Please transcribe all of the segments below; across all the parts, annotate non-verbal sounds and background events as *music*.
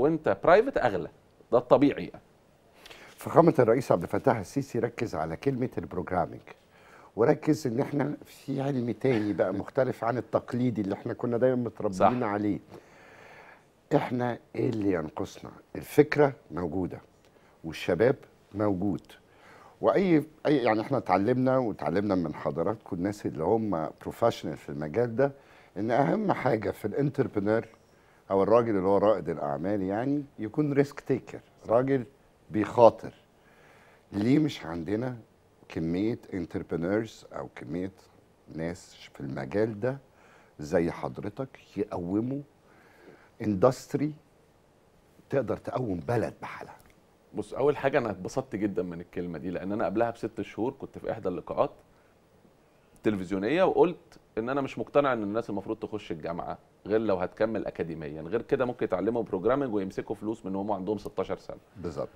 وانت برايفت اغلى ده الطبيعي يعني. فخامه الرئيس عبد الفتاح السيسي ركز على كلمه البروجرامينج وركز ان احنا في علم تاني بقى مختلف عن التقليدي اللي احنا كنا دايما متربيين عليه احنا ايه اللي ينقصنا الفكره موجوده والشباب موجود واي اي يعني احنا اتعلمنا وتعلمنا من حضراتكم الناس اللي هم بروفيشنال في المجال ده ان اهم حاجه في الانتربرنور او الراجل اللي هو رائد الاعمال يعني يكون ريسك تيكر راجل بيخاطر ليه مش عندنا كميه انتربرينورز او كميه ناس في المجال ده زي حضرتك يقوموا اندستري تقدر تقوم بلد بحالها بص اول حاجه انا اتبسطت جدا من الكلمه دي لان انا قبلها بست شهور كنت في احدى اللقاءات تلفزيونيه وقلت ان انا مش مقتنع ان الناس المفروض تخش الجامعه غير لو هتكمل اكاديميا غير كده ممكن يتعلموا بروجرامنج ويمسكوا فلوس من هم عندهم 16 سنه بالظبط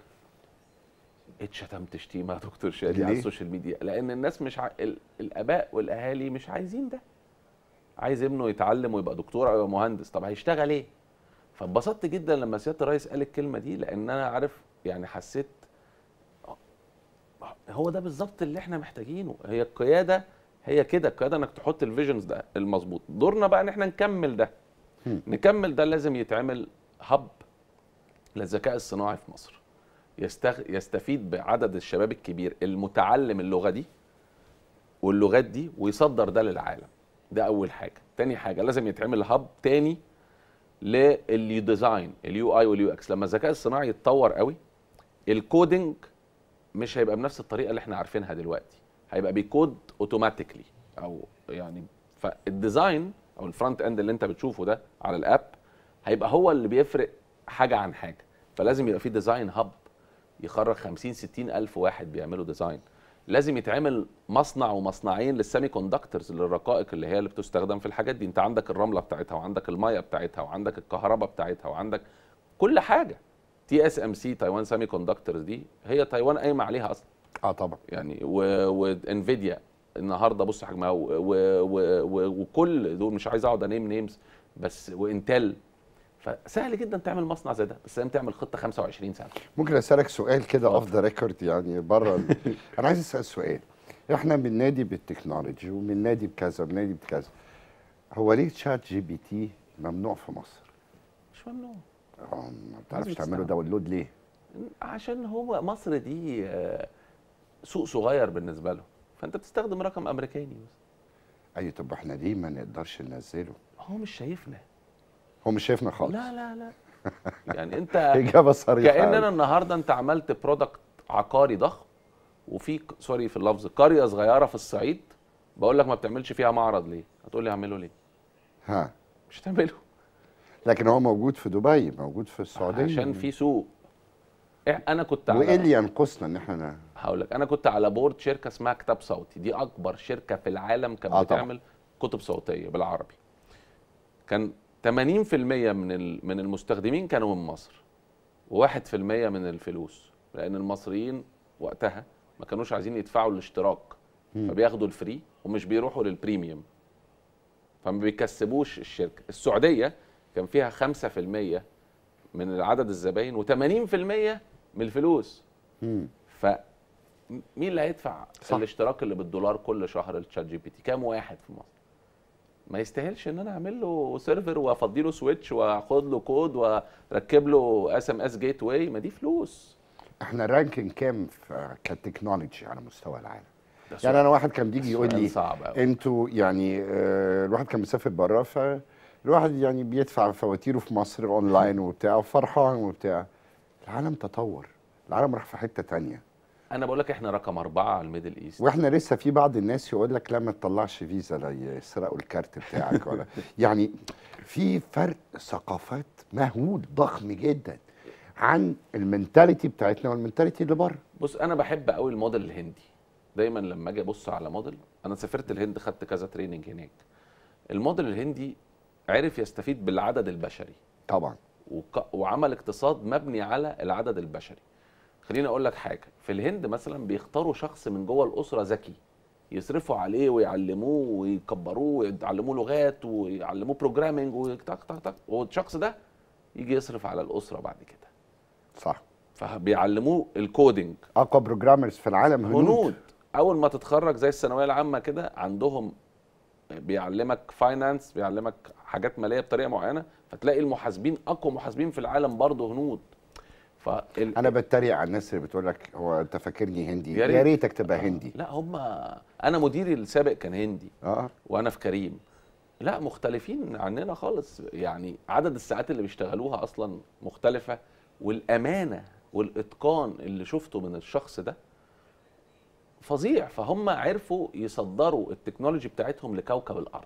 اتشتمت شتيمه يا دكتور شادي على السوشيال ميديا لان الناس مش ع... الاباء والاهالي مش عايزين ده عايز ابنه يتعلم ويبقى دكتور او يبقى مهندس طب هيشتغل ايه فانبسطت جدا لما سياده الرئيس قال الكلمه دي لان انا عارف يعني حسيت آه، هو ده بالظبط اللي احنا محتاجينه هي القياده هي كده كده انك تحط الفيجنز ده المظبوط دورنا بقى ان احنا نكمل ده نكمل ده لازم يتعمل هب للذكاء الصناعي في مصر يستغ... يستفيد بعدد الشباب الكبير المتعلم اللغه دي واللغات دي ويصدر ده للعالم ده اول حاجه تاني حاجه لازم يتعمل هب تاني للي ديزاين اليو اي واليو اكس لما الذكاء الصناعي يتطور قوي الكودنج مش هيبقى بنفس الطريقه اللي احنا عارفينها دلوقتي هيبقى بيكود اوتوماتيكلي او يعني فالديزاين او الفرونت اند اللي انت بتشوفه ده على الاب هيبقى هو اللي بيفرق حاجه عن حاجه فلازم يبقى في ديزاين هاب يخرج 50 60 الف واحد بيعملوا ديزاين لازم يتعمل مصنع ومصنعين للسيمي كوندكترز للرقائق اللي هي اللي بتستخدم في الحاجات دي انت عندك الرمله بتاعتها وعندك الميه بتاعتها وعندك الكهرباء بتاعتها وعندك كل حاجه تي اس ام سي تايوان سيمي كوندكترز دي هي تايوان قايمه عليها اصلا اه طبعا يعني وانفيديا النهارده بص حجمها وكل دول مش عايز اقعد انيم نيمز بس وانتل فسهل جدا تعمل مصنع زي ده بس لازم تعمل خطه 25 سنه ممكن اسالك سؤال كده اوف ذا ريكورد يعني بره *laughs* انا عايز اسال سؤال احنا من نادي بالتكنولوجي ومن نادي بكذا ومن نادي بكذا هو ليه تشات جي بي تي ممنوع في مصر؟ مش ممنوع آه، ما بتعرفش تعمله داونلود ليه؟ عشان هو مصر دي آه سوق صغير بالنسبه لهم فانت بتستخدم رقم امريكاني مثلا ايوه طب احنا ليه ما نقدرش ننزله هو مش شايفنا هو مش شايفنا خالص لا لا لا *laughs* يعني انت اجابه صريحه كان انا النهارده انت عملت برودكت عقاري ضخم وفي سوري في اللفظ قريه صغيره في الصعيد بقول لك ما بتعملش فيها معرض ليه هتقول لي هعمله ليه ها مش هتعمله لكن هو موجود في دبي موجود في السعوديه عشان في سوق انا كنت وايه اللي ينقصنا ان احنا هقول لك انا كنت على بورد شركه اسمها كتاب صوتي دي اكبر شركه في العالم كانت آه بتعمل كتب صوتيه بالعربي كان 80% من من المستخدمين كانوا من مصر و1% من الفلوس لان المصريين وقتها ما كانوش عايزين يدفعوا الاشتراك م. فبياخدوا الفري ومش بيروحوا للبريميوم فما بيكسبوش الشركه السعوديه كان فيها 5% من عدد الزباين و80% من الفلوس ف مين اللي هيدفع صح. الاشتراك اللي بالدولار كل شهر لتشات جي بي تي كام واحد في مصر ما يستاهلش ان انا اعمل له سيرفر وافضي له سويتش واخد له كود واركب له اس ام اس جيت واي ما دي فلوس احنا رانكينج كام كتكنولوجي على مستوى العالم يعني انا واحد كان بيجي يقول لي انتوا يعني آه الواحد كان مسافر بره فالواحد يعني بيدفع فواتيره في مصر اونلاين وبتاع وفرحان وبتاع العالم تطور العالم راح في حته ثانيه انا بقول لك احنا رقم اربعه على الميدل ايست واحنا لسه في بعض الناس يقول لك لا ما تطلعش فيزا لا يسرقوا الكارت بتاعك ولا *laughs* يعني في فرق ثقافات مهول ضخم جدا عن المنتاليتي بتاعتنا والمنتاليتي اللي بره بص انا بحب قوي الموديل الهندي دايما لما اجي ابص على موديل انا سافرت الهند خدت كذا تريننج هناك الموديل الهندي عرف يستفيد بالعدد البشري طبعا وعمل اقتصاد مبني على العدد البشري خليني اقول لك حاجه في الهند مثلا بيختاروا شخص من جوه الاسره ذكي يصرفوا عليه ويعلموه ويكبروه ويعلموه لغات ويعلموه بروجرامنج وتك تك تك والشخص ده يجي يصرف على الاسره بعد كده صح فبيعلموه الكودينج اقوى بروجرامرز في العالم هنود. هنود اول ما تتخرج زي الثانويه العامه كده عندهم بيعلمك فاينانس بيعلمك حاجات ماليه بطريقه معينه فتلاقي المحاسبين اقوى محاسبين في العالم برضه هنود فال... انا بتريق على الناس اللي بتقول لك هو انت فاكرني هندي يا ريتك تبقى هندي لا هم انا مديري السابق كان هندي اه وانا في كريم لا مختلفين عننا خالص يعني عدد الساعات اللي بيشتغلوها اصلا مختلفه والامانه والاتقان اللي شفته من الشخص ده فظيع فهم عرفوا يصدروا التكنولوجي بتاعتهم لكوكب الارض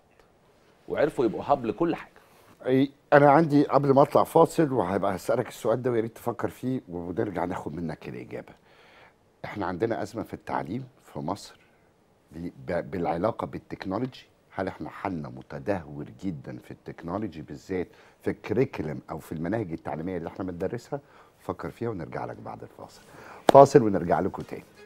وعرفوا يبقوا هاب لكل حاجه انا عندي قبل ما اطلع فاصل وهبقى هسالك السؤال ده ويا ريت تفكر فيه ونرجع ناخد منك الاجابه احنا عندنا ازمه في التعليم في مصر بالعلاقه بالتكنولوجي هل احنا حالنا متدهور جدا في التكنولوجي بالذات في الكريكلم او في المناهج التعليميه اللي احنا بندرسها فكر فيها ونرجع لك بعد الفاصل فاصل ونرجع لكم تاني